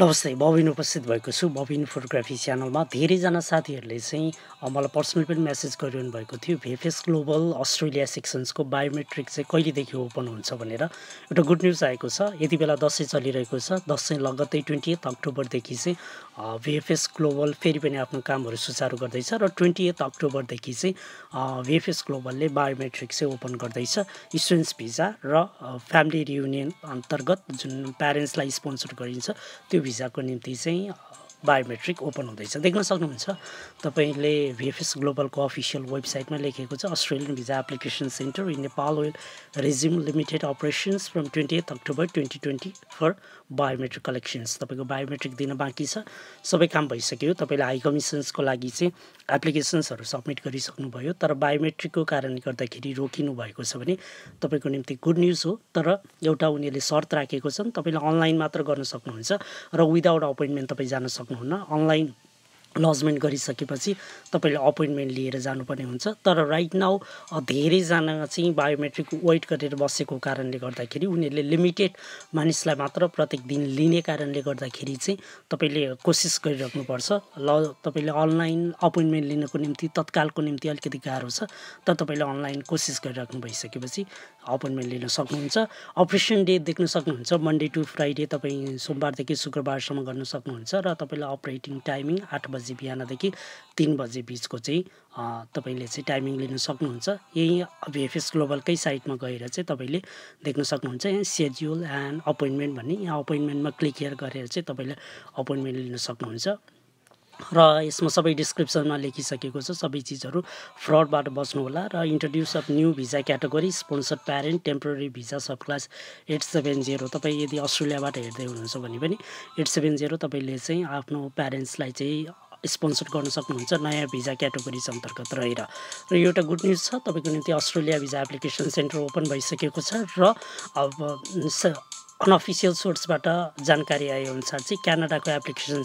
नमस्ते म उपस्थित भएको छु मबिन फोटोग्राफी च्यानलमा धेरैजना साथीहरूले चाहिँ मलाई पर्सनल पनि मेसेज गरिरहनु भएको थियो भेफेस ग्लोबल अस्ट्रेलिया सेक्सन्सको बायोमेट्रिक चाहिँ कहिलेदेखि ओपन हुन्छ भनेर एउटा गुड न्युज आएको छ यति बेला दसैँ चलिरहेको छ दसैँ लगत्तै ट्वेन्टी एथ अक्टोबरदेखि चाहिँ भेफेस ग्लोबल फेरि पनि आफ्नो कामहरू सुचारू गर्दैछ र ट्वेन्टी एथ अक्टोबरदेखि चाहिँ भेफेस ग्लोबलले बायोमेट्रिक चाहिँ ओपन गर्दैछ स्टुडेन्ट्स भिजा र फ्यामिली रियुनियन अन्तर्गत जुन प्यारेन्ट्सलाई स्पोन्सर गरिन्छ त्यो भिसाको निम्ति चाहिँ बायोमेट्रिक ओपन हुँदैछ देख्न सक्नुहुन्छ तपाईँले भिएफएस ग्लोबलको अफिसियल वेबसाइटमा लेखेको छ Australian visa application centre in Nepal will resume limited operations from twenty eighth October twenty twenty for biometric collections तपाईँको बायोमेट्रिक दिन बाँकी छ सबै काम भइसक्यो तपाईँले हाई कमिसन्सको लागि चाहिँ एप्लिकेसन्सहरू सब्मिट गरिसक्नुभयो तर बायोमेट्रिकको कारणले गर्दाखेरि रोकिनु भएको छ भने तपाईँको निम्ति गुड न्युज हो तर एउटा उनीहरूले सर्त राखेको छन् तपाईँले अनलाइन मात्र गर्न सक्नुहुन्छ र विदाउट अपोइन्टमेन्ट तपाईँ जान सक्नु सक्नुहुन्न अनलाइन लजमेन्ट गरिसकेपछि तपाईँले अपोइन्टमेन्ट लिएर जानुपर्ने हुन्छ तर राइट नाउ धेरैजना चाहिँ बायोमेट्रिक वेट गरेर बसेको कारणले गर्दाखेरि उनीहरूले लिमिटेड मानिसलाई मात्र प्रत्येक दिन लिने कारणले गर्दाखेरि चाहिँ तपाईँले कोसिस गरिराख्नुपर्छ ल तपाईँले अनलाइन अपोइन्टमेन्ट लिनको निम्ति तत्कालको निम्ति अलिकति गाह्रो छ तर तपाईँले अनलाइन कोसिस गरिराख्नु भइसकेपछि अपोइन्टमेन्ट लिन सक्नुहुन्छ अपरेसन डे देख्न सक्नुहुन्छ मन्डे टु फ्राइडे तपाईँ सोमबारदेखि शुक्रबारसम्म गर्न सक्नुहुन्छ र तपाईँलाई अपरेटिङ टाइमिङ आठ बजी बजी बिहानदेखि तिन बजे बिचको चाहिँ तपाईँले चाहिँ टाइमिङ लिन सक्नुहुन्छ यही भिएफएस ग्लोबलकै साइटमा गएर चाहिँ तपाईँले देख्न सक्नुहुन्छ यहाँ सेड्युल एन्ड अपोइन्टमेन्ट भन्ने यहाँ अपोइन्टमेन्टमा क्लिक हेयर गरेर चाहिँ तपाईँले अपोइन्टमेन्ट लिन सक्नुहुन्छ र यसमा सबै डिस्क्रिप्सनमा लेखिसकेको छ सबै चिजहरू फ्रडबाट बस्नु होला र introduce of new visa category sponsor parent temporary visa subclass eight seven zero तपाईँ यदि अस्ट्रेलियाबाट हेर्दै हुनुहुन्छ भने पनि एट सेभेन जिरो तपाईँले चाहिँ आफ्नो प्यारेन्ट्सलाई चाहिँ स्पोन्सर गर्न सक्नुहुन्छ नयाँ भिजा क्याटेगोरिज अन्तर्गत रहेर र एउटा गुड न्युज छ तपाईँको निम्ति Australia visa application centre open भइसकेको छ र अब अनअफिसियल सोर्सबाट जानकारी आएअनुसार चाहिँ क्यानाडाको एप्लिकेसन